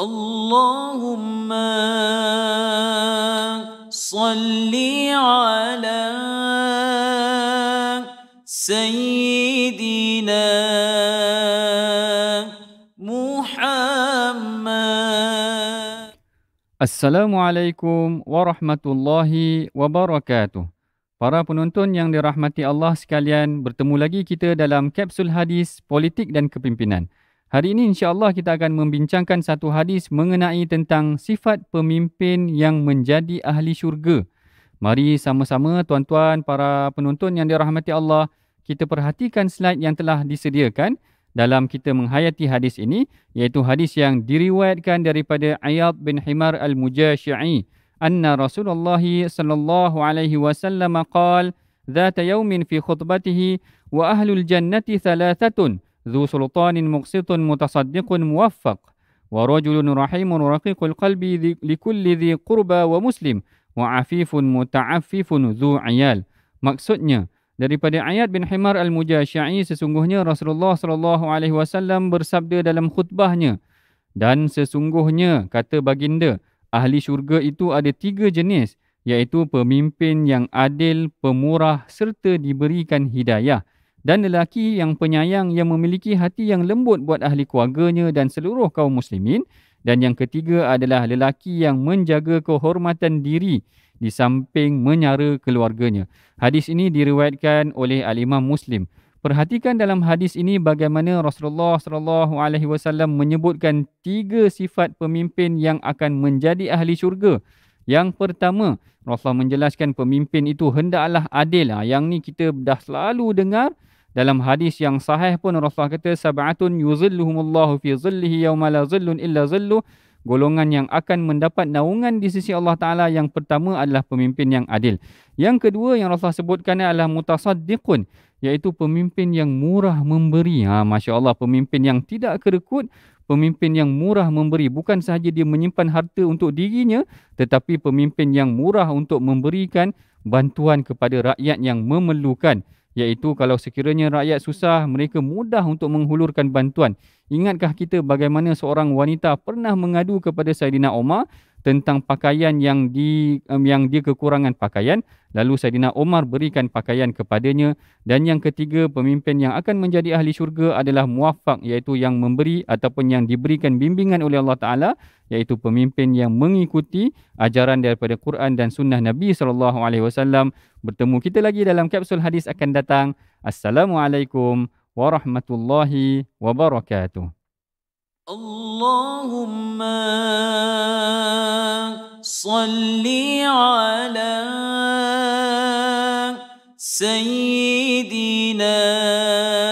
Allahumma صل ala Sayyidina Muhammad. Assalamualaikum warahmatullahi wabarakatuh. Para penonton yang dirahmati Allah sekalian, bertemu lagi kita dalam kapsul hadis politik dan kepimpinan. Hari ini insya-Allah kita akan membincangkan satu hadis mengenai tentang sifat pemimpin yang menjadi ahli syurga. Mari sama-sama tuan-tuan para penonton yang dirahmati Allah, kita perhatikan slide yang telah disediakan dalam kita menghayati hadis ini iaitu hadis yang diriwayatkan daripada Ayyab bin Himar al-Mujashi'i anna Rasulullah sallallahu alaihi wasallam qala ذات يوم في خطبته وأهل Jannati ثلاثةٌ ذو سلطان مقسط متصدق موفق ورجل رحيم رقيق القلب لكل ذي قربى ومسلم وعفيف متعفف ذو عيال maksudnya daripada ayat bin Himar al-Mujashi'i sesungguhnya Rasulullah sallallahu alaihi wasallam bersabda dalam khutbahnya dan sesungguhnya kata baginda ahli syurga itu ada tiga jenis iaitu pemimpin yang adil pemurah serta diberikan hidayah dan lelaki yang penyayang yang memiliki hati yang lembut buat ahli keluarganya dan seluruh kaum muslimin dan yang ketiga adalah lelaki yang menjaga kehormatan diri di samping menyara keluarganya. Hadis ini diriwayatkan oleh al Muslim. Perhatikan dalam hadis ini bagaimana Rasulullah sallallahu alaihi wasallam menyebutkan tiga sifat pemimpin yang akan menjadi ahli syurga. Yang pertama, Rasulullah menjelaskan pemimpin itu hendaklah adil. Yang ni kita dah selalu dengar dalam hadis yang sahih pun Rasulullah kata sab'atun yuzilluhumullahu fi zillihi yawma la zillun illa zillu golongan yang akan mendapat naungan di sisi Allah Taala yang pertama adalah pemimpin yang adil. Yang kedua yang Rasulullah sebutkan adalah mutasaddiqun iaitu pemimpin yang murah memberi. Ha masya-Allah pemimpin yang tidak kerekut Pemimpin yang murah memberi bukan sahaja dia menyimpan harta untuk dirinya tetapi pemimpin yang murah untuk memberikan bantuan kepada rakyat yang memerlukan iaitu kalau sekiranya rakyat susah mereka mudah untuk menghulurkan bantuan ingatkah kita bagaimana seorang wanita pernah mengadu kepada Saidina Omar tentang pakaian yang di um, yang dia kekurangan pakaian lalu Saidina Omar berikan pakaian kepadanya dan yang ketiga pemimpin yang akan menjadi ahli syurga adalah muwaffaq iaitu yang memberi ataupun yang diberikan bimbingan oleh Allah taala iaitu pemimpin yang mengikuti ajaran daripada Quran dan sunnah Nabi sallallahu alaihi wasallam bertemu kita lagi dalam kapsul hadis akan datang assalamualaikum warahmatullahi wabarakatuh Allahumma صل على سيدنا